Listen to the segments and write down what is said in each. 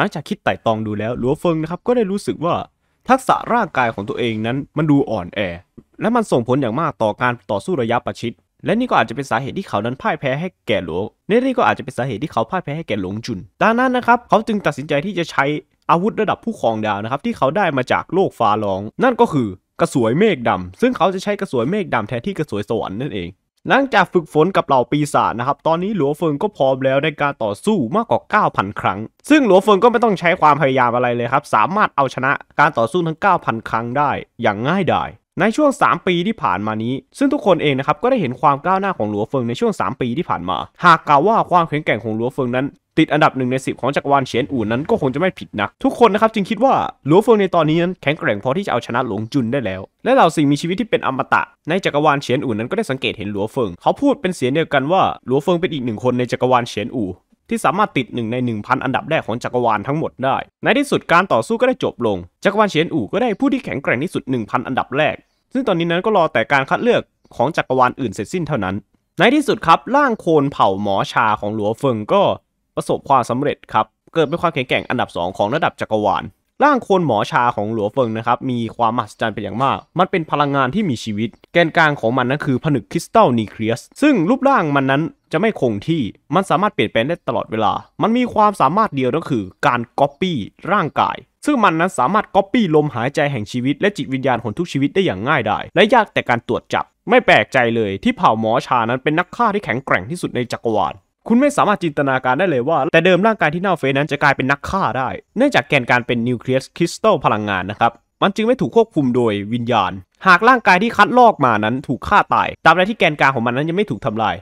ังจากคิดไต่ตองดูแล้วหลัวเฟิงนะครับก็ได้รู้สึกว่าทักษะร่างกายของตัวเองนั้นมันดูอ่อนแอ และมันส่งผลอย่างมากต่อการต่อสู้ระยะประชิดและนี่ก็อาจจะเป็นสาเหตุที่เขานั้นพ่ายแพ้ให้แก่หลวงนี่ก็อาจจะเป็นสาเหตุที่เขาพ่ายแพ้ให้แก่หลงจุนดังนั้นนะครับเขาจึงตัดสินใจที่จะใช้อาวุธระดับผู้ครองดาวนะครับที่เขาได้มาจากโลกฟ้าร้อง นั่นก็คือกระสวยเมฆดำ ซึ่งเขาจะใช้กระสวยเมฆดำแทนที่กระสวยสวรรค์นั่นเองหลังจากฝึกฝนกับเหล่าปีศาจนะครับ ตอนนี้หลัวเฟิงก็พร้อมแล้วในการต่อสู้มากกว่า 9,000 ครั้ง ซึ่งหลัวเฟิงก็ไม่ต้องใช้ความพยายามอะไรเลยครับ สามารถเอาชนะการต่อสู้ทั้ง 9,000 ครั้งได้อย่างง่ายดายในช่วง 3 ปีที่ผ่านมานี้ ซึ่งทุกคนเองนะครับก็ได้เห็นความก้าวหน้าของหลัวเฟิงในช่วง 3 ปีที่ผ่านมา หากกล่าวว่าความแข็งแกร่งของหลัวเฟิงนั้นติดอันดับหนึ่งใน10ของจักรวาลเฉียนอู่นั้น ก็คงจะไม่ผิดนะทุกคนนะครับจึงคิดว่าหลัวเฟิงในตอนนี้นั้นแข็งแกร่งพอที่จะเอาชนะหลงจุนได้แล้ว และเหล่าสิ่งมีชีวิตที่เป็นอมตะในจักรวาลเฉียนอู่นั้นก็ได้สังเกตเห็นหลัวเฟิงเขาพูดเป็นเสียงเดียวกันว่าหลัวเฟิงเป็นอีกหนึ่งคนในจักรวาลเฉียนอู่ที่สามารถติดหนึ่งใน 1,000 อันดับแรกของจักรวาลทั้งหมดได้ ในที่สุดการต่อสู้ก็ได้จบลงจักรวาลเฉียนอู่ก็ได้ผู้ที่แข็งแกร่งที่สุด1,000อันดับแรก ซึ่งตอนนี้นั้นก็รอแต่การคัดเลือกของจักรวาลอื่นเสร็จสิ้นเท่านั้นในที่สุดครับร่างโคลนเผ่าหมอชาของหลัวเฟิงก็ประสบความสำเร็จครับ เกิดเป็นความแข็งแกร่งอันดับ 2 ของระดับจักรวาลร่างโคนหมอชาของหลัวเฟิงนะครับ มีความมหัศจรรย์เป็นอย่างมาก มันเป็นพลังงานที่มีชีวิต แกนกลางของมันนั้นคือผนึกคริสตัลนิเคลียสซึ่งรูปร่างมันนั้นจะไม่คงที่ มันสามารถเปลี่ยนแปลงได้ตลอดเวลา มันมีความสามารถเดียวก็คือการก๊อปปี้ร่างกายซึ่งมันนั้นสามารถก๊อปปี้ลมหายใจแห่งชีวิตและจิตวิญญาณของทุกชีวิตได้อย่างง่ายดายและยากแต่การตรวจจับ ไม่แปลกใจเลย ที่เผ่าหมอชานั้นเป็นนักฆ่าที่แข็งแกร่งที่สุดในจักรวาลคุณไม่สามารถจินตนาการได้เลยว่าแต่เดิมร่างกายที่เน่าเฟะนั้นจะกลายเป็นนักฆ่าได้เนื่องจากแกนการเป็นนิวเคลียสคริสตัลพลังงานนะครับ มันจึงไม่ถูกควบคุมโดยวิญญาณ หากร่างกายที่คัดลอกมานั้นถูกฆ่าตายตามใดที่แกนการของมันนั้นยังไม่ถูกทำลาย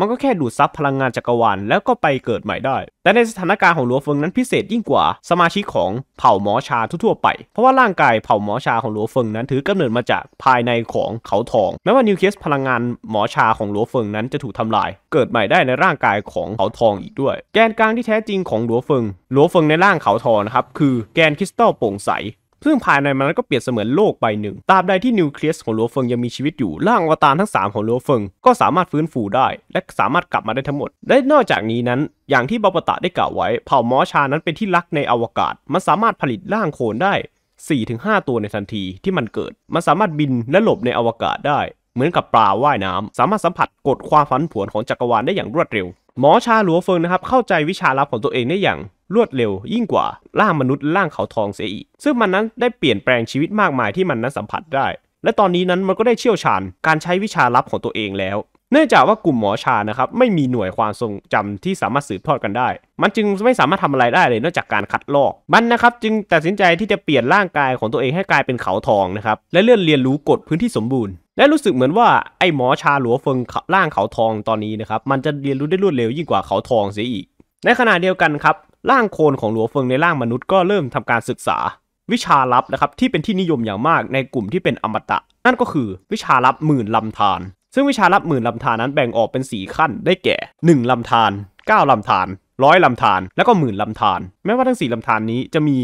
มันก็แค่ดูดซับพลังงานจักรวาลแล้วก็ไปเกิดใหม่ได้ แต่ในสถานการณ์ของหลัวเฟิงนั้นพิเศษยิ่งกว่า สมาชิกของเผ่าหมอชาทั่วไป เพราะว่าร่างกายเผ่าหมอชาของหลัวเฟิงนั้นถือกำเนิดมาจากภายในของเขาทอง แม้ว่านิวเคลียสพลังงานหมอชาของหลัวเฟิงนั้นจะถูกทำลายเกิดใหม่ได้ในร่างกายของเขาทองอีกด้วย แกนกลางที่แท้จริงของหลัวเฟิง หลัวเฟิงในร่างเขาทองนะครับ คือแกนคริสตัลโปร่งใสซึ่งภายในมันก็เปรียบเสมือนโลกใบหนึ่ง ตราบใดที่นิวเคลียสของลัวเฟิงยังมีชีวิตอยู่ ร่างอวตารทั้ง 3 ของลัวเฟิงก็สามารถฟื้นฟูได้ และสามารถกลับมาได้ทั้งหมด และนอกจากนี้นั้น อย่างที่บาปตะได้กล่าวไว้ เผ่ามอชานั้นเป็นที่รักในอวกาศ มันสามารถผลิตร่างโคลนได้ 4-5 ตัวในทันทีที่มันเกิด มันสามารถบินและหลบในอวกาศได้ เหมือนกับปลาว่ายน้ำ สามารถสัมผัสกดความฟันผวนของจักรวาลได้อย่างรวดเร็วหมอชาหลัวเฟิงนะครับ เข้าใจวิชาลับของตัวเองได้อย่าง รวดเร็ว ยิ่งกว่า ล่างมนุษย์ ล่างเขาทองเสียอีกซึ่งมันนั้นได้เปลี่ยนแปลงชีวิตมากมายที่มันนั้นสัมผัสได้ และตอนนี้นั้นมันก็ได้เชี่ยวชาญการใช้วิชาลับของตัวเองแล้วเนื่องจากว่ากลุ่มหมอชานะครับ ไม่มีหน่วยความทรงจำที่สามารถสืบทอดกันได้ มันจึงไม่สามารถทำอะไรได้เลยนอกจากการคัดลอกมันนะครับ จึงตัดสินใจที่จะเปลี่ยนร่างกายของตัวเองให้กลายเป็นเขาทองนะครับและเลื่อนเรียนรู้กฎพื้นที่สมบูรณ์ และรู้สึกเหมือนว่าไอ้หมอชาหลัวเฟิงร่างเขาทองตอนนี้นะครับมันจะเรียนรู้ได้รวดเร็วยิ่งกว่าเขาทองเสียอีก ในขณะเดียวกันครับร่างโคลนของหลัวเฟิงในร่างมนุษย์ก็เริ่มทำการศึกษา วิชาลับนะครับที่เป็นที่นิยมอย่างมากในกลุ่มที่เป็นอมตะ นั่นก็คือวิชาลับหมื่นลำธารซึ่งวิชารับหมื่นลำธารนั้นแบ่งออกเป็น4ขั้น ได้แก่ 1ลำธาร9ลำธารร้อยลำธารแล้วก็หมื่นลำธารแม้ว่าทั้ง 4ลำธารนี้จะมี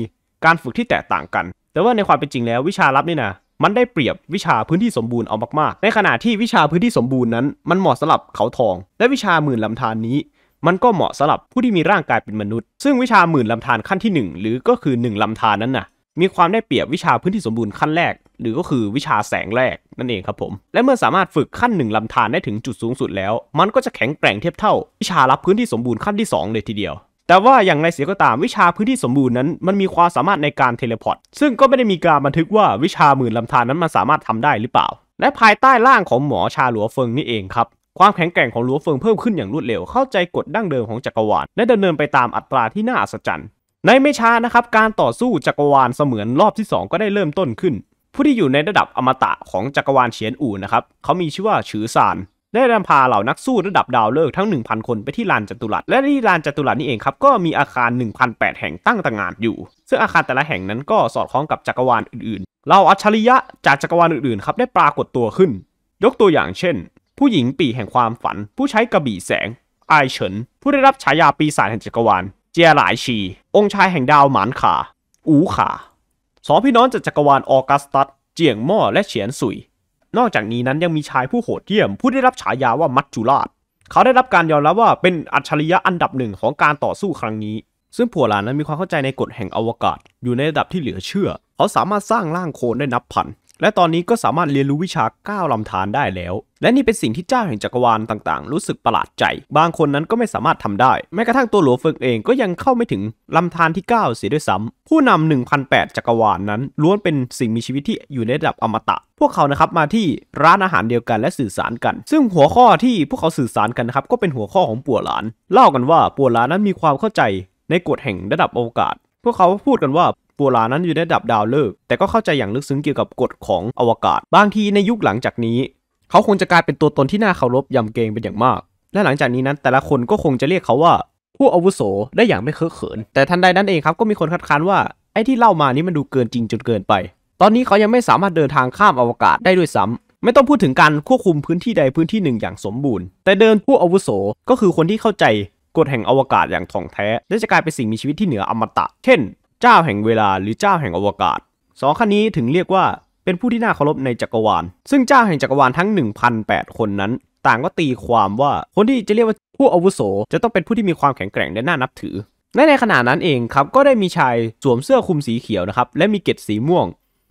การฝึกที่แตกต่างกัน แต่ว่าในความเป็นจริงแล้ววิชารับนี่นะมันได้เปรียบวิชาพื้นที่สมบูรณ์เอามากๆในขณะที่วิชาพื้นที่สมบูรณ์นั้น มันเหมาะสำหรับเขาทอง และวิชาหมื่นลำธารนี้ มันก็เหมาะสำหรับผู้ที่มีร่างกายเป็นมนุษย์ ซึ่งวิชาหมื่นลำธารขั้นที่ 1 หรือก็คือ 1ลำธารนั้นนะ่ะมีความได้เปรียบวิชาพื้นที่สมบูรณ์ขั้นแรก หรือก็คือวิชาแสงแรกนั่นเองครับผมและเมื่อสามารถฝึกขั้นหนึ่งลำธารได้ถึงจุดสูงสุดแล้ว มันก็จะแข็งแกร่งเทียบเท่า วิชารับพื้นที่สมบูรณ์ขั้นที่2เลยทีเดียว แต่ว่าอย่างไรเสียก็ตามวิชาพื้นที่สมบูรณ์นั้นมันมีความสามารถในการเทเลพอร์ตซึ่งก็ไม่ได้มีการบันทึกว่าวิชาหมื่นลำธารนั้นมันสามารถทำได้หรือเปล่า และภายใต้ร่างของหมอชาหลัวเฟิงนี่เองครับความแข็งแกร่งของหลัวเฟิงเพิ่มขึ้นอย่างรวดเร็วเข้าใจกฎดั้งเดิมของจักรวาลและดำเนินไปตามอัตราที่น่าอัศจรรย์ในไม่ช้านะครับการต่อสู้จักรวาลเสมือนรอบที่ 2 ก็ได้เริ่มต้นขึ้น ผู้ที่อยู่ในระดับอมตะของจักรวาลเฉียนอู่นะครับเขามีชื่อว่าฉือซานได้นำพาเหล่านักสู้ระดับดาวเลิกทั้ง 1,000 คนไปที่ลานจัตุรัสและที่ลานจัตุรัสนี่เองครับ ก็มีอาคาร1,008แห่งตั้งต่างานอยู่ ซึ่งอาคารแต่ละแห่งนั้นก็สอดคล้องกับจักรวาลอื่นๆเราอัจฉริยะจากจักรวาลอื่นๆครับได้ปรากฏตัวขึ้น ยกตัวอย่างเช่น ผู้หญิงปีแห่งความฝัน ผู้ใช้กระบี่แสงไอเฉินผู้ได้รับฉายาปีศาจแห่งจักรวาลเจียหลายชี องค์ชายแห่งดาวหมานขาอูขาสองพี่น้องจากจักรวาล ออกัสตัส เจียงม่อและเฉียนสุย นอกจากนี้นั้นยังมีชายผู้โหดเยี่ยม ผู้ได้รับฉายาว่ามัจจุราช เขาได้รับการยอมรับว่าเป็นอัจฉริยะอันดับหนึ่งของการต่อสู้ครั้งนี้ ซึ่งผัวหลานนั้นมีความเข้าใจในกฎแห่งอวกาศ อยู่ในระดับที่เหลือเชื่อ เขาสามารถสร้างร่างโคลนได้นับพันและตอนนี้ก็สามารถเรียนรู้วิชาก้าวลำธารได้แล้ว และนี่เป็นสิ่งที่เจ้าแห่งจักรวาลต่างๆ รู้สึกประหลาดใจ บางคนนั้นก็ไม่สามารถทำได้ แม้กระทั่งตัวหลวงเฟิงเองก็ยังเข้าไม่ถึง ลำธารที่ 9 เสียด้วยซ้ำผู้นำ1008จักรวาลนนั้นล้วนเป็นสิ่งมีชีวิตที่อยู่ในระดับอมตะ พวกเขานะครับมาที่ร้านอาหารเดียวกันและสื่อสารกัน ซึ่งหัวข้อที่พวกเขาสื่อสารกันนะครับก็เป็นหัวข้อของปัวหลานเล่ากันว่าปัวหลานนั้นมีความเข้าใจในกฎแห่งระดับโอกาส พวกเขาพูดกันว่าปัวลานั้นอยู่ในดับดาวฤกษ์แต่ก็เข้าใจอย่างลึกซึ้งเกี่ยวกับกฎของอวกาศบางทีในยุคหลังจากนี้ เขาคงจะกลายเป็นตัวตนที่น่าเคารพยำเกรงเป็นอย่างมาก และหลังจากนี้นั้นแต่ละคนก็คงจะเรียกเขาว่า ผู้อาวุโสได้อย่างไม่เคอะเขินแต่ทันใดนั้นเองครับก็มีคนคัดค้านว่าไอ้ที่เล่ามานี้มันดูเกินจริงจนเกินไป ตอนนี้เขายังไม่สามารถเดินทางข้ามอวกาศได้ด้วยซ้ำ ไม่ต้องพูดถึงการควบคุมพื้นที่ใดพื้นที่หนึ่งอย่างสมบูรณ์ แต่เดินผู้อาวุโสก็คือคนที่เข้าใจกฎแห่งอวกาศอย่างถ่องแท้และจะกลายเป็นสิ่งมีชีวิตที่เหนืออมตะ เช่นเจ้าแห่งเวลาหรือเจ้าแห่งอวกาศ สองคนนี้ถึงเรียกว่าเป็นผู้ที่น่าเคารพในจักรวาล ซึ่งเจ้าแห่งจักรวาลทั้ง1,008คนนั้น ต่างก็ตีความว่าคนที่จะเรียกว่าผู้อาวุโสจะต้องเป็นผู้ที่มีความแข็งแกร่งและน่านับถือ ในในขณะนั้นเองครับ ก็ได้มีชายสวมเสื้อคลุมสีเขียวนะครับและมีเกล็ดสีม่วง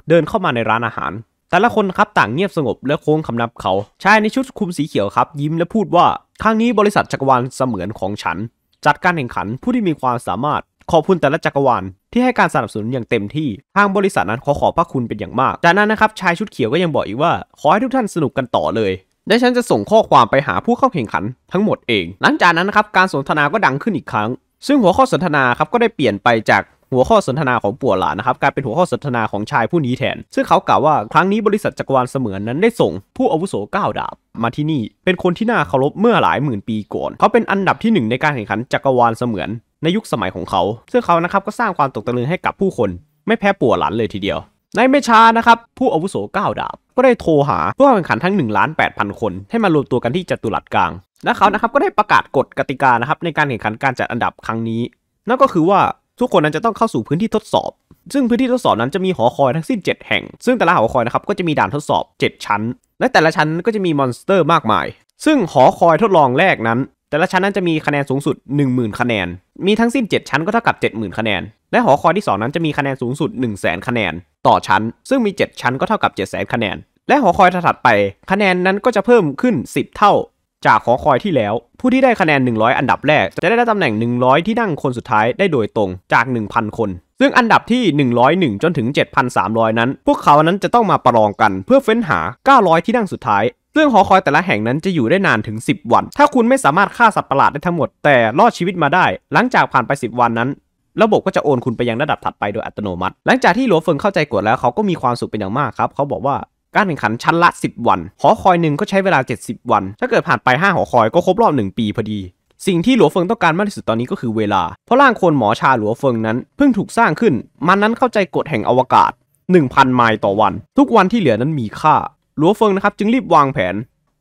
เดินเข้ามาในร้านอาหาร แต่ละคนครับต่างเงียบสงบและโค้งคำนับเขา ชายในชุดคลุมสีเขียวครับยิ้มและพูดว่าครั้งนี้บริษัทจักรวาลเสมือนของฉัน จัดการแข่งขันผู้ที่มีความสามารถขอบคุณแต่ละจักรวาลที่ให้การสนับสนุนอย่างเต็มที่ ทางบริษัทนั้นขอขอบพระคุณเป็นอย่างมาก จากนั้นนะครับชายชุดเขียวก็ยังบอกอีกว่าขอให้ทุกท่านสนุกกันต่อเลย และฉันจะส่งข้อความไปหาผู้เข้าแข่งขัน ทั้งหมดเอง หลังจากนั้นนะครับการสนทนาก็ดังขึ้นอีกครั้ง ซึ่งหัวข้อสนทนาครับก็ได้เปลี่ยนไปจากหัวข้อสนทนาของปัวหลานนะครับกลายเป็นหัวข้อสนทนาของชายผู้นี้แทน ซึ่งเขากล่าวว่าครั้งนี้บริษัทจักรวาลเสมือนนั้นได้ส่งผู้อาวุโสก้าดาบมาที่นี่เป็นคนที่น่าเคารพเมื่อหลายหมื่นปีก่อนเขาเป็นอันดับที่งในการแข่งขันจักรวาลเสมือนในยุคสมัยของเขา ซึ่งเขานะครับก็สร้างความตกตะลึงให้กับผู้คน ไม่แพ้ปัวหลันเลยทีเดียว ในไม่ช้านะครับ ผู้อาวุโสก้าวดาบ ก็ได้โทรหาผู้แข่งขันทั้ง1ล้าน8พันคน ให้มารวมตัวกันที่จัตุรัสกลาง และเขานะครับก็ได้ประกาศกฎกติกานะครับ ในการแข่งขันการจัดอันดับครั้งนี้นั่นก็คือว่าทุกคนนั้นจะต้องเข้าสู่พื้นที่ทดสอบ ซึ่งพื้นที่ทดสอบนั้นจะมีหอคอยทั้งสิ้น7แห่ง ซึ่งแต่ละหอคอยนะครับก็จะมีด่านทดสอบ 7 ชั้นและแต่ละชั้นก็จะมีมอนสเตอร์มากมายซึ่งหอคอยทดลองแรกนั้นแต่ละชั้นนั้นจะมีคะแนนสูงสุด 10,000คะแนน มีทั้งสิ้น7ชั้นก็เท่ากับ 70,000คะแนน และหอคอยที่ 2นั้นจะมีคะแนนสูงสุด1 0 0 0 0 0 คะแนน ต่อชั้นซึ่งมี7ชั้นก็เท่ากับ7 0 0 0 0คะแนน และหอคอยถัดไป คะแนนนั้นก็จะเพิ่มขึ้น 10 เท่า จากหอคอยที่แล้ว ผู้ที่ได้คะแนน100 อันดับแรก จะได้ตำแหน่ง 100 ที่นั่งคนสุดท้ายได้โดยตรงจาก1,000คน ซึ่งอันดับที่ 101จนถึง 7,300 นั้น พวกเขานั้นจะต้องมาประลองกันเพื่อเฟ้นหา900ที่นั่งสุดท้ายซึ่งหอคอยแต่ละแห่งนั้นจะอยู่ได้นานถึง 10 วัน ถ้าคุณไม่สามารถฆ่าสัตว์ประหลาดได้ทั้งหมดแต่รอดชีวิตมาได้ หลังจากผ่านไป 10 วันนั้น ระบบก็จะโอนคุณไปยังระดับถัดไปโดยอัตโนมัติ หลังจากที่หลัวเฟิงเข้าใจกฎแล้วเขาก็มีความสุขเป็นอย่างมากครับเขาบอกว่าการแข่งขันชั้นละ 10 วันหอคอยหนึ่งก็ใช้เวลา 70 วัน ถ้าเกิดผ่านไป5หอคอยก็ครบรอบ1ปีพอดี สิ่งที่หลัวเฟิงต้องการมากที่สุดตอนนี้ก็คือเวลา เพราะร่างคนหมอชาหลัวเฟิงนั้นเพิ่งถูกสร้างขึ้น มันนั้นเข้าใจกฎแห่งอวกาศ 1,000 ไมล์ต่อวัน ทุกวันที่เหลือนั้นมีค่าหลัวเฟิงนะครับจึงรีบวางแผน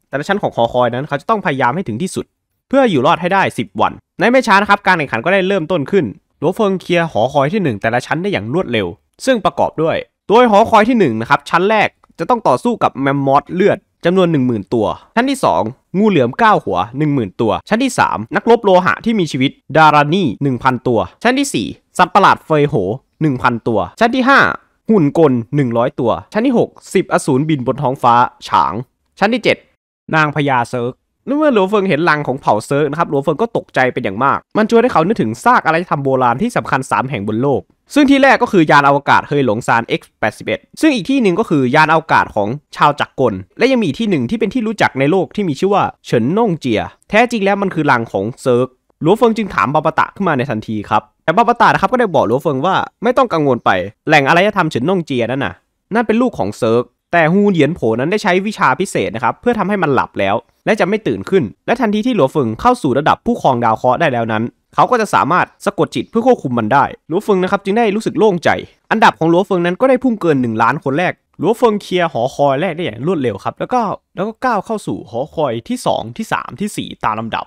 แต่ละชั้นของคอคอยนั้นเขาจะต้องพยายามให้ถึงที่สุด เพื่ออยู่รอดให้ได้ 10 วัน ในไม่ช้านะครับการแข่งขันก็ได้เริ่มต้นขึ้นหลัวเฟิงเคลียร์หอคอยที่ 1 แต่ละชั้นได้อย่างรวดเร็ว ซึ่งประกอบด้วยตัวหอคอยที่1นะครับชั้นแรกจะต้องต่อสู้กับแมมมอสเลือดจำนวน 10,000ตัวชั้นที่2งูเหลือม 9 หัว 10,000ตัวชั้นที่ 3 นักรบโลหะที่มีชีวิตดารานี่1,000 ตัว ชั้นที่4สัตว์ประหลาดเฟยโห1,000ตัว ชั้นที่5ุ่นกล 100 ตัว ชั้นที่6 10อสูรบินบนท้องฟ้าฉาง ชั้นที่ 7 นางพญาเซิร์กเมื่อหลวงเฟิงเห็นลังของเผ่าเซิร์กนะครับ หลวงเฟิงก็ตกใจเป็นอย่างมาก มันช่วยให้เขานึกถึงซากอะรรทำโบราณที่สำคัญ3แห่งบนโลก ซึ่งที่แรกก็คือยานอวกาศเฮยหลงซาน X81 ซึ่งอีกที่หนึ่งก็คือยานอวกาศของชาวจักรกล และยังมีที่หนึ่งที่เป็นที่รู้จักในโลกที่มีชื่อว่าเฉินน่งเจีย แท้จริงแล้วมันคือลังของเซิร์กหลวงเฟิงจึงถามบาปตะขึ้นมาในทันทีครับแต่บาปตะนะครับก็ได้บอกหลวงเฟิงว่าไม่ต้องกังวลไปแหล่งอารยธรรมเฉินน่งเจียนั่นน่ะนั่นเป็นลูกของเซิร์ก แต่ฮูเหยียนโผนั้นได้ใช้วิชาพิเศษนะครับเพื่อทำให้มันหลับแล้ว และจะไม่ตื่นขึ้น และทันทีที่หลัวเฟิงเข้าสู่ระดับผู้ครองดาวเคราะห์ได้แล้วนั้น เขาก็จะสามารถสะกดจิตเพื่อควบคุมมันได้หลัวเฟิงนะครับจึงได้รู้สึกโล่งใจ อันดับของหลัวเฟิงนั้นก็ได้พุ่งเกิน1ล้านคนแรกหลัวเฟิงเคลียร์หอคอยแรกได้อย่างรวดเร็วครับ แล้วก็แล้วก็ก้าวเข้าสู่หอคอยที่2ที่3ที่4 ตามลำดับ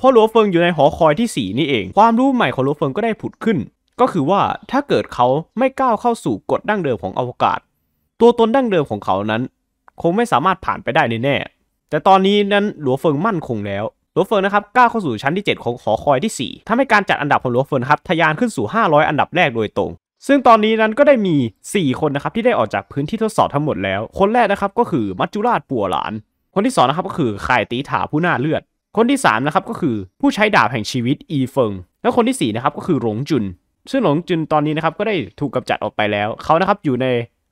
พ่อหลวงเฟิงอยู่ในหอคอยที่ 4 นี่เอง ความรู้ใหม่ของหลวงเฟิงก็ได้ผุดขึ้น ก็คือว่าถ้าเกิดเขาไม่ก้าวเข้าสู่กฎดั้งเดิมของอวกาศ ตัวตนดั้งเดิมของเขานั้น คงไม่สามารถผ่านไปได้แน่แต่ตอนนี้นั้นหลวงเฟิงมั่นคงแล้วหลวงเฟิงนะครับก้าวเข้าสู่ชั้นที่ 7 ของหอคอยที่ 4 ทำให้การจัดอันดับของหลวงเฟิงครับทะยานขึ้นสู่ 500 อันดับแรกโดยตรง ซึ่งตอนนี้นั้นก็ได้มี 4 คนนะครับที่ได้ออกจากพื้นที่ทดสอบทั้งหมด แล้วคนแรกนะครับก็คือมัจจุราชปัวหลาน คนที่2นะครับก็คือไข่ตีถาผู้หน้าเลือดคนที่3นะครับก็คือผู้ใช้ดาบแห่งชีวิตอีเฟิง แล้วคนที่4นะครับก็คือหลงจุน ซึ่งหลงจุนตอนนี้นะครับก็ได้ถูกกำจัดออกไปแล้ว เขานะครับอยู่ใน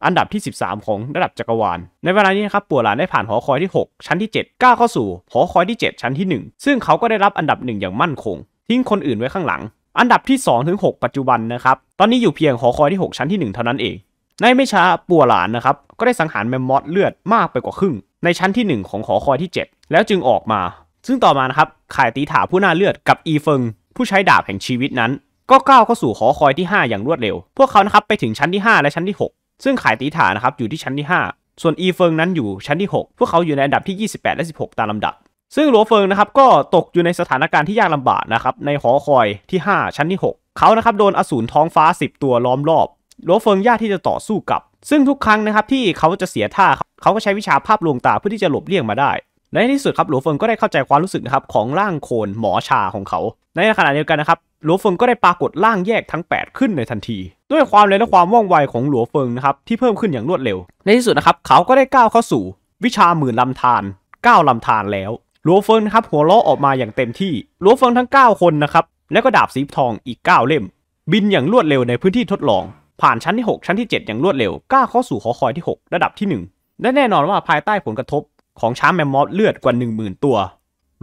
อันดับที่ 13 ของระดับจักรวาล ในเวลานี้นะครับปัวหลานได้ผ่านหอคอยที่ 6 ชั้นที่ 7 ก้าวเข้าสู่หอคอยที่ 7 ชั้นที่ 1 ซึ่งเขาก็ได้รับอันดับ 1 อย่างมั่นคง ทิ้งคนอื่นไว้ข้างหลัง อันดับที่2ถึง6ปัจจุบันนะครับตอนนี้อยู่เพียงหอคอยที่6ชั้นที่ 1 เท่านั้นเอง ในไม่ช้าปัวหลานนะครับก็ได้สังหารแมมมอสเลือดมากไปกว่าครึ่ง ในชั้นที่ 1 ของหอคอยที่ 7 แล้วจึงออกมาซึ่งต่อมานะครับขายตีถาผู้น่าเลือดกับอีเฟิง ผู้ใช้ดาบแห่งชีวิตนั้น ก็ก้าวเข้าสู่หอคอยที่ 5 อย่างรวดเร็ว พวกเขานะครับไปถึงชั้นที่ 5 และชั้นที่ 6 ซึ่งขายตีถานะครับอยู่ที่ชั้นที่ 5 ส่วนอีเฟิงนั้นอยู่ชั้นที่6พวกเขาอยู่ในอันดับที่ 28 และ 16 ตามลำดับ ซึ่งหลัวเฟิงนะครับก็ตกอยู่ในสถานการณ์ที่ยากลำบากนะครับในหอคอยที่ 5 ชั้นที่6เขานะครับโดนอสูรท้องฟ้า 10 ตัวล้อมรอบ หลัวเฟิงยากที่จะต่อสู้กับ ซึ่งทุกครั้งนะครับที่เขาจะเสียท่า เขาก็ใช้วิชาภาพลวงตาเพื่อที่จะหลบเลี่ยงมาได้ในที่สุดครับหลวงเฟิงก็ได้เข้าใจความรู้สึกนะครับของร่างโคนหมอชาของเขา ในขณะเดียวกันนะครับ หลวงเฟิงก็ได้ปรากฏร่างแยกทั้ง 8 ขึ้นในทันที ด้วยความเร็วและความว่องไวของหลวงเฟิงนะครับที่เพิ่มขึ้นอย่างรวดเร็ว ในที่สุดนะครับเขาก็ได้ก้าวเข้าสู่ วิชาหมื่นลำทาน 9ลำทานแล้วหลวงเฟิงครับหัวเราะออกมาอย่างเต็มที่หลวงเฟิงทั้ง 9 คนนะครับแล้วก็ดาบสีทองอีก9เล่มบินอย่างรวดเร็วในพื้นที่ทดลอง ผ่านชั้นที่ 6 ชั้นที่ 7 อย่างรวดเร็วก้าวเข้าสู่หอคอยที่ 6 ระดับที่ 1 และแน่นอนว่าภายใต้ผลกระทบของช้างแมมมอสเลือดกว่า 10,000 ตัว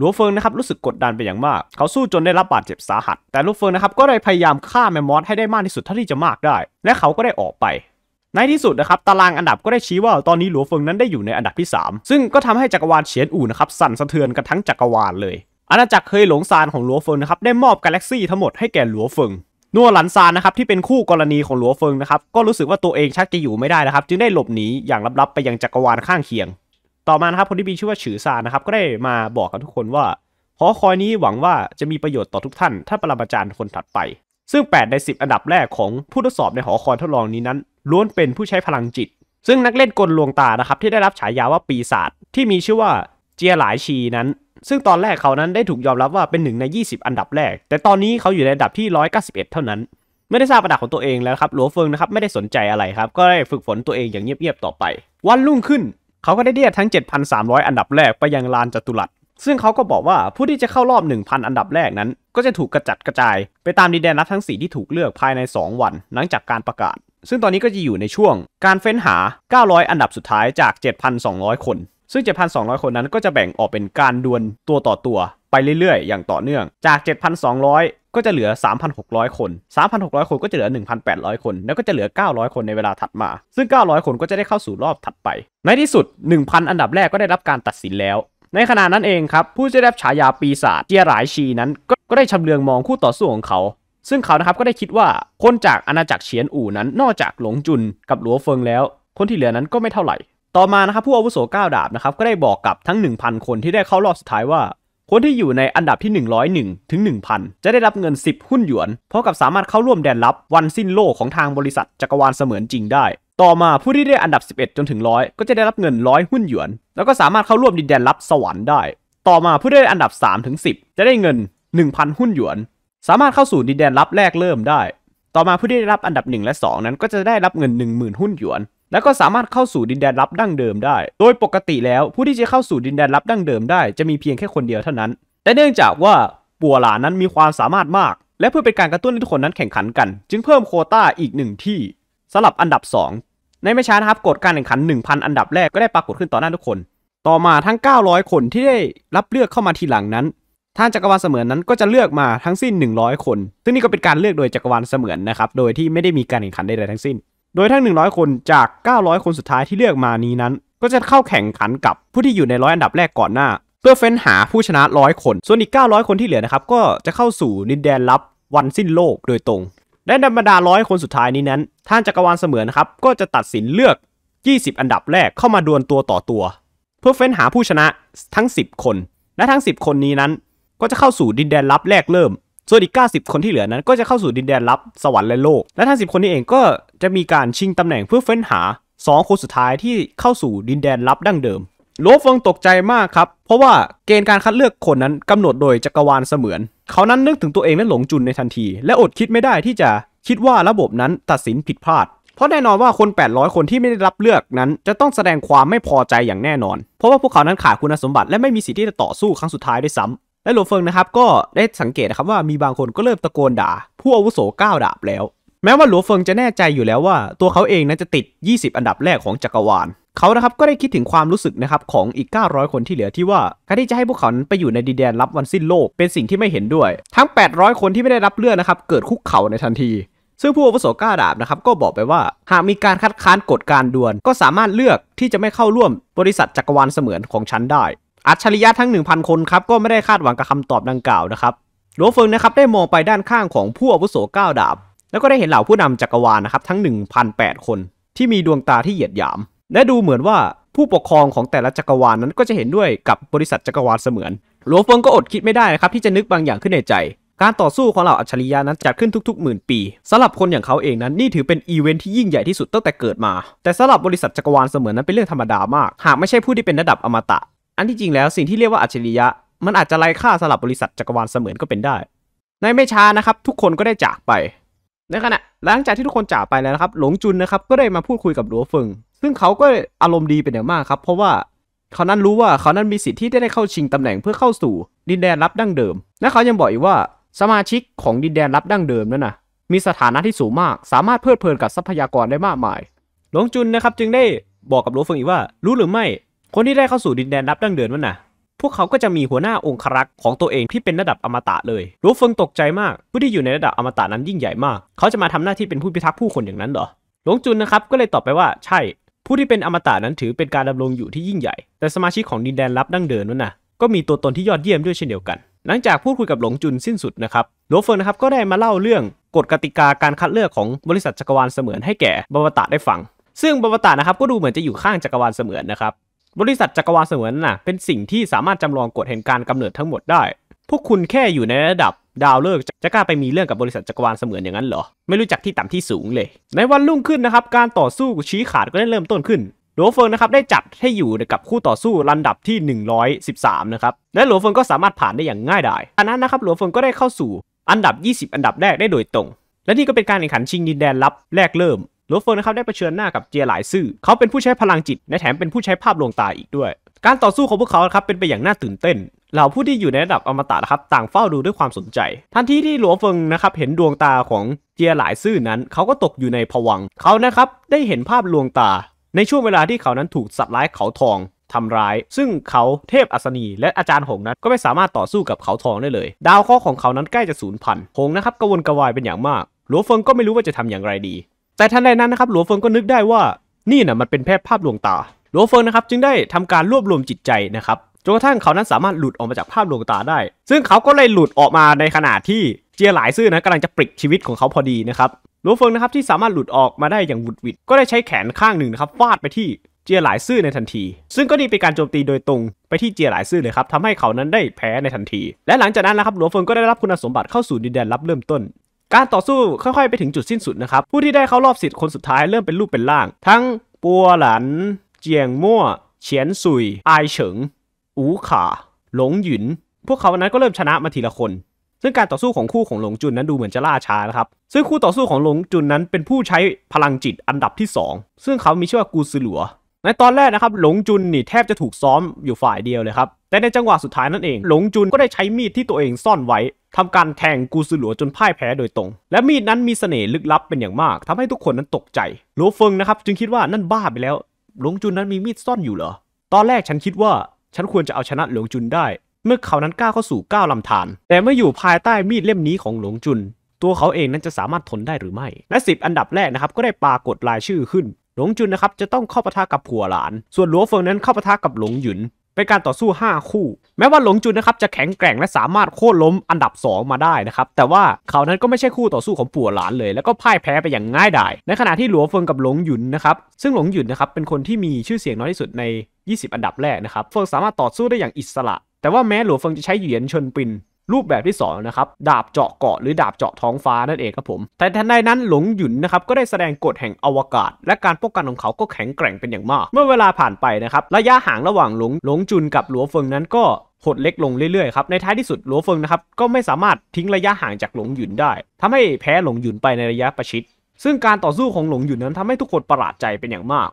ลัวเฟิงนะครับรู้สึกกดดันไปอย่างมาก เขาสู้จนได้รับบาดเจ็บสาหัส แต่ลัวเฟิงนะครับก็ได้พยายามฆ่าแมมมอสให้ได้มากที่สุดเท่าที่จะมากได้ และเขาก็ได้ออกไป ในที่สุดนะครับตารางอันดับก็ได้ชี้ว่าตอนนี้ลัวเฟิงนั้นได้อยู่ในอันดับที่ 3 ซึ่งก็ทำให้จักรวาลเฉียนอู่นะครับสั่นสะเทือนกันทั้งจักรวาลเลย อาณาจักรเคยหลงซานของลัวเฟิงนะครับได้มอบกาแล็กซี่ทั้งหมดให้แก่ลัวเฟิง นัวหลันซานนะครับที่เป็นคู่กรณีของหลัวเฟิงนะครับก็รู้สึกว่าตัวเองชักจะอยู่ไม่ได้นะครับจึงได้หลบหนีอย่างลับๆไปยังจักรวาลข้างเคียงต่อมานะครับคนที่มีชื่อว่าฉือซานนะครับก็ได้มาบอกกับทุกคนว่าหอคอยนี้หวังว่าจะมีประโยชน์ต่อทุกท่าน ถ้าปรมาจารย์คนถัดไป ซึ่ง 8 ใน 10 อันดับแรกของผู้ทดสอบในหอคอยทดลองนี้นั้นล้วนเป็นผู้ใช้พลังจิต ซึ่งนักเล่นกลลวงตานะครับที่ได้รับฉายาว่าปีศาจที่มีชื่อว่าเจียหลายชีนั้น ซึ่งตอนแรกเขานั้นได้ถูกยอมรับว่าเป็นหนึ่งใน20 อันดับแรก แต่ตอนนี้เขาอยู่ในอันดับที่ 191 เท่านั้นไม่ได้ทราบประดับของตัวเองแล้วครับหลัวเฟิงนะครับไม่ได้สนใจอะไรครับก็ได้ฝึกฝนตัวเองอย่างเงียบๆต่อไป วันรุ่งขึ้นเขาก็ได้เดียดทั้ง 7,300 อันดับแรกไปยังลานจัตุรัส ซึ่งเขาก็บอกว่าผู้ที่จะเข้ารอบ 1,000 อันดับแรกนั้นก็จะถูกกระจัดกระจาย ไปตามดินแดนรับทั้ง 4 ที่ถูกเลือกภายใน 2 วัน หลังจากการประกาศ ซึ่งตอนนี้ก็จะอยู่ในช่วง การเฟ้นหา 900 อันดับสุดท้ายจาก 7,200 คนซึ่ง 7,200 คนนั้นก็จะแบ่งออกเป็นการดวลตัวต่อตัว ไปเรื่อยๆ อย่างต่อเนื่อง จาก 7,200 ก็จะเหลือ 3,600 คน 3,600 คนก็จะเหลือ 1,800 คน แล้วก็จะเหลือ 900 คน ในเวลาถัดมา ซึ่ง 900 คนก็จะได้เข้าสู่รอบถัดไป ในที่สุด 1,000 อันดับแรกก็ได้รับการตัดสินแล้ว ในขณะนั้นเองครับ ผู้ได้รับฉายาปีศาจเจียหลายชีนั้น ก็ได้ชำเลืองมองคู่ต่อสู้ของเขา ซึ่งเขานะครับก็ได้คิดว่า คนจากอาณาจักรเฉียนอู่นั้น นอกจากหลงจุนกับหลัวเฟิงแล้ว คนที่เหลือนั้นก็ไม่เท่าไหร่ต่อมานะครับ ผู้อาวุโส 9 ดาบนะครับก็ได้บอกกับทั้ง 1,000 คนที่ได้เข้ารอบสุดท้ายว่า คนที่อยู่ในอันดับที่ 101ถึง1,000 จะได้รับเงิน 10 หุ้นหยวนพร้อมกับสามารถเข้าร่วมแดนลับวันสิ้นโลกของทางบริษัทจักรวาลเสมือนจริงได้ ต่อมาผู้ที่ได้อันดับ 11 จนถึงร้อยก็จะได้รับเงินร้อยหุ้นหยวนแล้วก็สามารถเข้าร่วมดินแดนลับสวรรค์ได้ ต่อมาผู้ได้อันดับ3ถึง10 จะได้เงิน1,000หุ้นหยวนสามารถเข้าสู่ดินแดนลับแรกเริ่มได้ ต่อมาผู้ที่ได้รับอันดับ1และ2 นั้นก็จะได้รับเงิน10,000หุ้นหยวนและก็สามารถเข้าสู่ดินแดนลับดั้งเดิมได้ โดยปกติแล้วผู้ที่จะเข้าสู่ดินแดนลับดั้งเดิมได้ จะมีเพียงแค่คนเดียวเท่านั้น แต่เนื่องจากว่าปัวหลานนั้นมีความสามารถมาก และเพื่อเป็นการกระตุ้นให้ทุกคนนั้นแข่งขันกัน จึงเพิ่มโคต้าอีกหนึ่งที่สำหรับอันดับ 2 ในไม่ช้านะครับกฎการแข่งขัน1,000อันดับแรกก็ได้ปรากฏขึ้นต่อหน้าทุกคน ต่อมาทั้ง900คนที่ได้รับเลือกเข้ามาทีหลังนั้น ท่านจักรวาลเสมือนนั้นก็จะเลือกมาทั้งสิ้น 100 คน ซึ่งนี่ก็เป็นการเลือกโดยจักรวาลเสมือนนะครับโดยที่ไม่ได้มีการแข่งขันใดๆทั้งสิ้นโดยทั้ง 100 คนจาก 900 คนสุดท้ายที่เลือกมานี้นั้น ก็จะเข้าแข่งขันกับผู้ที่อยู่ในร้อยอันดับแรกก่อนหน้า เพื่อเฟ้นหาผู้ชนะ 100 คน ส่วนอีก 900 คนที่เหลือนะครับก็จะเข้าสู่ดินแดนลับวันสิ้นโลกโดยตรงและในบรรดาร้อยคนสุดท้ายนี้นั้นท่านจักรวาลเสมือนครับก็จะตัดสินเลือก 20 อันดับแรกเข้ามาดวลตัวต่อตัว เพื่อเฟ้นหาผู้ชนะทั้ง 10 คน และทั้ง 10 คนนี้นั้น ก็จะเข้าสู่ดินแดนลับแรกเริ่มส่วนอีก 90 คนที่เหลือนั้นก็จะเข้าสู่ดินแดนลับสวรรค์และโลก และทั้ง10 คนนี้เองก็จะมีการชิงตำแหน่งเพื่อเฟ้นหา 2 คนสุดท้ายที่เข้าสู่ดินแดนลับดั้งเดิม โลฟเงตกใจมากครับ เพราะว่าเกณฑ์การคัดเลือกคนนั้นกำหนดโดยจักรวาลเสมือน เขานั้นนึกถึงตัวเองและหลงจุนในทันที และอดคิดไม่ได้ที่จะคิดว่าระบบนั้นตัดสินผิดพลาด เพราะแน่นอนว่าคน 800 คนที่ไม่ได้รับเลือกนั้น จะต้องแสดงความไม่พอใจอย่างแน่นอน เพราะว่าพวกเขานั้นขาดคุณสมบัติและไม่มีสิทธิ์ที่จะต่อสู้ครั้งสุดท้ายด้วยซ้ำและหลวงเฟิงนะครับก็ได้สังเกตนะครับว่ามีบางคนก็เริ่มตะโกนด่า ผู้อาวุโสก้าดาบแล้ว แม้ว่าหลวงเฟิงจะแน่ใจอยู่แล้วว่า ตัวเขาเองนั้นจะติด 20 อันดับแรกของจักรวาลเขานะครับก็ได้คิดถึงความรู้สึกนะครับของอีก900คนที่เหลือที่ว่าการที่จะให้พวกเขาไปอยู่ในดินแดน รับวันสิ้นโลกเป็นสิ่งที่ไม่เห็นด้วยทั้ง800 คนที่ไม่ได้รับเลือกนะครับเกิดคุกเข่าในทันทีซึ่งผู้อาวุโสก้าดาบนะครับก็บอกไปว่า หากมีการคัดค้านกฎการดวลก็สามารถเลือกที่จะไม่เข้าร่วมบริษัทจักรวาลเสมือนของฉันได้อัจฉริยะทั้ง 1,000 คนครับก็ไม่ได้คาดหวังกับคำตอบดังกล่าวนะครับหลวงเฟิงนะครับได้มองไปด้านข้างของผู้อาวุโสก้าดาบแล้วก็ได้เห็นเหล่าผู้นำจักรวาลนะครับทั้ง1,008 คน ที่มีดวงตาที่เหยียดหยาม และดูเหมือนว่าผู้ปกครองของแต่ละจักรวาลนนั้นก็จะเห็นด้วยกับบริษัทจักรวาลเสมือนหลวงเฟิง ก็อดคิดไม่ได้นะครับที่จะนึกบางอย่างขึ้นในใจ การต่อสู้ของเหล่าอัจฉริยะนั้นจัดขึ้นทุกๆหมื่นปีสำหรับคนอย่างเขาเองนั้นนี่ถือเป็นอีเวนท์ที่ยิ่งใหญ่ที่สุดตั้งแต่เกิดมา แต่สำหรับบริษัทจักรวาลเสมือนนั้นเป็นเรื่องธรรมดามากหากไม่ใช่ผู้ที่เป็นระดับอมตะอันที่จริงแล้วสิ่งที่เรียกว่าอัจฉริยะ มันอาจจะไร้ค่าสำหรับบริษัทจักรวาลเสมือนก็เป็นได้ในไม่ช้านะครับทุกคนก็ได้จากไปในขณะหลังจากที่ทุกคนจากไปแล้วนะครับ หลงจุนนะครับก็ได้มาพูดคุยกับหลัวเฟิงซึ่งเขาก็อารมณ์ดีเป็นอย่างมากครับเพราะว่าเขานั้นรู้ว่าเขานั้นมีสิทธิ์ที่จะได้เข้าชิงตำแหน่งเพื่อเข้าสู่ดินแดนรับดั้งเดิม และเขายังบอกอีกว่าสมาชิกของดินแดนรับดั้งเดิมนั้นนะมีสถานะที่สูงมาก สามารถเพลิดเพลินกับทรัพยากรได้มากมาย หลงจุนนะครับจึงได้บอกกับหลัวเฟิงอีกว่า รู้หรือไม่คนที่ได้เข้าสู่ดินแดนรับดั้งเดิมนั่นน่ะ พวกเขาก็จะมีหัวหน้าองครักษ์ของตัวเองที่เป็นระดับอมตะเลยรูเฟิงตกใจมาก ผู้ที่อยู่ในระดับอมตะนั้นยิ่งใหญ่มาก เขาจะมาทำหน้าที่เป็นผู้พิทักษ์ผู้คนอย่างนั้นเหรอ หลงจุนนะครับก็เลยตอบไปว่า ใช่ ผู้ที่เป็นอมตะนั้นถือเป็นการดำรงอยู่ที่ยิ่งใหญ่ แต่สมาชิกของดินแดนรับดั้งเดิมนั่นน่ะก็มีตัวตนที่ยอดเยี่ยมด้วยเช่นเดียวกัน หลังจากพูดคุยกับหลงจุนสิ้นสุดนะครับหลวเฟิงนะครับก็ได้มาเล่าเรื่องกฎกติกาการคัดเลือกของบริษัทจักรวาลเสมือนให้แก่บวตะได้ฟัง ซึ่งบวตะนะครับก็ดูเหมือนจะอยู่ข้างจักรวาลเสมือนนะครับบริษัทจักรวาลเสมือนน่ะเป็นสิ่งที่สามารถจำลองกฎแห่งการกำเนิดทั้งหมดได้ พวกคุณแค่อยู่ในระดับดาวเลิกจะกล้าไปมีเรื่องกับบริษัทจักรวาลเสมือนอย่างนั้นเหรอ ไม่รู้จักที่ต่ำที่สูงเลย ในวันรุ่งขึ้นนะครับการต่อสู้ชี้ขาดก็ได้เริ่มต้นขึ้น หลวเฟิงนะครับได้จัดให้อยู่กับคู่ต่อสู้ลำดับที่ 113นะครับ และหลวเฟิงก็สามารถผ่านได้อย่างง่ายดายอันนั้นนะครับหลวเฟิงก็ได้เข้าสู่ อันดับ 20 อันดับแรกได้โดยตรง และนี่ก็เป็นการแข่งขันชิงดินแดนลับแรกเริ่มลูฟเฟิร์นะครับ ได้เผชิญหน้ากับเจียหลายซื่อ เขาเป็นผู้ใช้พลังจิตและแถมเป็นผู้ใช้ภาพลวงตาอีกด้วย การต่อสู้ของพวกเขาครับเป็นไปอย่างน่าตื่นเต้น เหล่าผู้ที่อยู่ในระดับอมตะนะครับต่างเฝ้าดูด้วยความสนใจ ทันทีที่หลวงเฟิงนะครับเห็นดวงตาของเจียหลายซื่อนั้น เขาก็ตกอยู่ในผวัง เขานะครับได้เห็นภาพลวงตา ในช่วงเวลาที่เขานั้นถูกสัตว์ร้ายเขาทองทำร้าย ซึ่งเขาเทพอัศนี และอาจารย์หงนั้น ก็ไม่สามารถต่อสู้กับเขาทองได้เลย ดาวข้อของเขานั้นใกล้จะสูญพันธุ์หงนะครับกระวนกระวายเป็นอย่างมากหลวงเฟิงก็ไม่รู้ว่าจะทำอย่างไรดีแต่ทันใดนั้นนะครับหลวงเฟิงก็นึกได้ว่านี่นะ่ะมันเป็นแค่ภาพลวงตาหลวงเฟิงนะครับจึงได้ทำการรวบรวมจิตใจนะครับจนกระทั่งเขานั้นสามารถหลุดออกมาจากภาพลวงตาได้ ซึ่งเขาก็เลยหลุดออกมาในขณะที่เจียหลายซื่อนะกำลังจะปลิกชีวิตของเขาพอดีนะครับหลวงเฟิงนะครับที่สามารถหลุดออกมาได้อย่างวุดวิดก็ได้ใช้แขนข้างหนึ่งนะครับฟาดไปที่เจียหลายซื่อในทันที ซึ่งก็ดีเป็นการโจมตีโดยตรง ไปที่เจียหลายซื่อเลยครับทำให้เขานั้นได้แพ้ในทันที และหลังจากนั้นนะครับหลวงเฟิงก็ได้รับคุณสมบัติเข้าสู่ดินแดนรับเริ่มต้นการต่อสู้ค่อย ๆ ไปถึงจุดสิ้นสุดนะครับ ผู้ที่ได้เข้ารอบสิทธิ์คนสุดท้ายเริ่มเป็นรูปเป็นร่าง ทั้งปัวหลัน เจียงมั่ว เฉียนซุยไอเฉิงอูขาหลงหยินพวกเขาวันั้นก็เริ่มชนะมาทีละคน ซึ่งการต่อสู้ของคู่ของหลงจุนนั้นดูเหมือนจะล่าช้านะครับ ซึ่งคู่ต่อสู้ของหลงจุนนั้น เป็นผู้ใช้พลังจิตอันดับที่ 2 ซึ่งเขามีชื่อว่ากูซือหลัวในตอนแรกนะครับ หลงจุนนี่แทบจะถูกซ้อมอยู่ฝ่ายเดียวเลยครับ แต่ในจังหวะสุดท้ายนั่นเอง หลงจุนก็ได้ใช้มีดที่ตัวเองซ่อนไว้ทำการแทงกูซือหลัวจนพ่ายแพ้โดยตรง และมีดนั้นมีเสน่ห์ลึกลับเป็นอย่างมาก ทำให้ทุกคนนั้นตกใจหลัวเฟิงนะครับจึงคิดว่านั่นบ้าไปแล้ว หลงจุนนั้นมีมีดซ่อนอยู่เหรอตอนแรกฉันคิดว่าฉันควรจะเอาชนะหลงจุนได้ เมื่อเขานั้นกล้าเข้าสู่ก้าวลำธารแต่เมื่ออยู่ภายใต้มีดเล่มนี้ของหลงจุน ตัวเขาเองนั้นจะสามารถทนได้หรือไม่ และสิบอันดับแรกนะครับก็ได้ปรากฏรายชื่อขึ้นหลงจุนนะครับจะต้องเข้าปะทะกับผัวหลาน ส่วนหลัวเฟิงนั้นเข้าปะทะกับหลงหยุน เป็นการต่อสู้ 5 คู่ แม้ว่าหลงจุนนะครับจะแข็งแกร่ง และสามารถโค่นล้มอันดับ 2 มาได้นะครับ แต่ว่าเขานั้นก็ไม่ใช่คู่ต่อสู้ของผัวหลานเลย แล้วก็พ่ายแพ้ไปอย่างง่ายดาย ในขณะที่หลัวเฟิงกับหลงหยุนนะครับ ซึ่งหลงหยุนนะครับเป็นคนที่มีชื่อเสียงน้อยที่สุดใน 20 อันดับแรกนะครับเฟิงสามารถต่อสู้ได้อย่างอิสระ แต่ว่าแม้หลัวเฟิงจะใช้เหยียนชนปินรูปแบบที่2นะครับดาบเจาะเกาะหรือดาบเจาะท้องฟ้านั่นเองครับผมแต่ทันใดนั้นหลงหยุนนะครับก็ได้แสดงกฎแห่งอวกาศ และการป้องกันของเขาก็แข็งแกร่งเป็นอย่างมาก เมื่อเวลาผ่านไปนะครับระยะห่างระหว่างหลงหลงจุนกับหลัวเฟิงนั้นก็หดเล็กลงเรื่อย ๆ ครับ ในท้ายที่สุดหลัวเฟิงนะครับก็ไม่สามารถทิ้งระยะห่างจากหลงหยุนได้ ทำให้แพ้หลงหยุนไปในระยะประชิด ซึ่งการต่อสู้ของหลงหยุนนั้นทำให้ทุกคนประหลาดใจเป็นอย่างมาก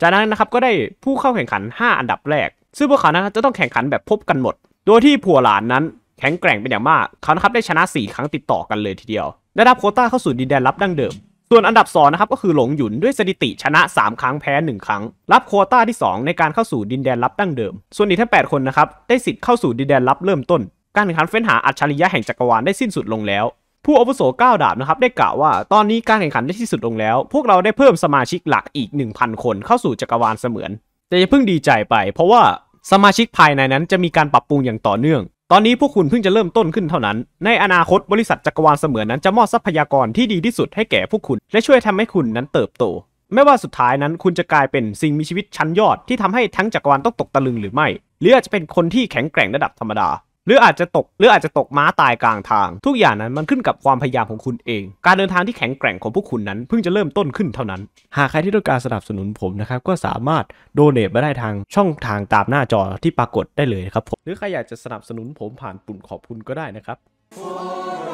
จากนั้นนะครับก็ได้ผู้เข้าแข่งขัน 5 อันดับแรก ซึ่งพวกเขานะจะต้องแข่งขันแบบพบกันหมด โดยที่ผัวหลานนั้นแข็งแกร่งเป็นอย่างมาก เขานะครับได้ชนะ 4 ครั้งติดต่อกันเลยทีเดียว ได้รับโคต้าเข้าสู่ดินแดนลับดั้งเดิม ส่วนอันดับ2นะครับก็คือหลงหยุนด้วยสถิติชนะ 3 ครั้งแพ้ 1 ครั้ง รับโคต้าที่ 2 ในการเข้าสู่ดินแดนลับดั้งเดิม ส่วนอีกทั้ง 8 คนนะครับได้สิทธิ์เข้าสู่ดินแดนลับเริ่มต้น การแข่งขันเฟ้นหาอัจฉริยะแห่งจักรวาลได้สิ้นสุดลงแล้ว ผู้อาวุโส9ดาบนะครับได้กล่าวว่า ตอนนี้การแข่งขันได้สิ้นสุดลงแล้ว พวกเราได้เพิ่มสมาชิกหลักอีก 1,000 คนเข้าสู่จักรวาลเสมือน แต่อย่าเพิ่งดีใจไป เพราะว่าสมาชิกภายในนั้นจะมีการปรับปรุงอย่างต่อเนื่องตอนนี้พวกคุณเพิ่งจะเริ่มต้นขึ้นเท่านั้น ในอนาคตบริษัทจักรวาลเสมือนนั้นจะมอบทรัพยากรที่ดีที่สุดให้แก่พวกคุณ และช่วยทำให้คุณนั้นเติบโต ไม่ว่าสุดท้ายนั้นคุณจะกลายเป็นสิ่งมีชีวิตชั้นยอดที่ทำให้ทั้งจักรวาลต้องตกตะลึงหรือไม่หรืออาจจะเป็นคนที่แข็งแกร่งระดับธรรมดาหรืออาจจะตกหรืออาจจะตกม้าตายกลางทาง ทุกอย่างนั้นมันขึ้นกับความพยายามของคุณเอง การเดินทางที่แข็งแกร่งของพวกคุณนั้นเพิ่งจะเริ่มต้นขึ้นเท่านั้นหากใครที่ต้องการสนับสนุนผมนะครับก็สามารถโดเนทมาได้ทางช่องทางตามหน้าจอที่ปรากฏได้เลยครับผมหรือใครอยากจะสนับสนุนผมผ่านปุ่มขอบคุณก็ได้นะครับ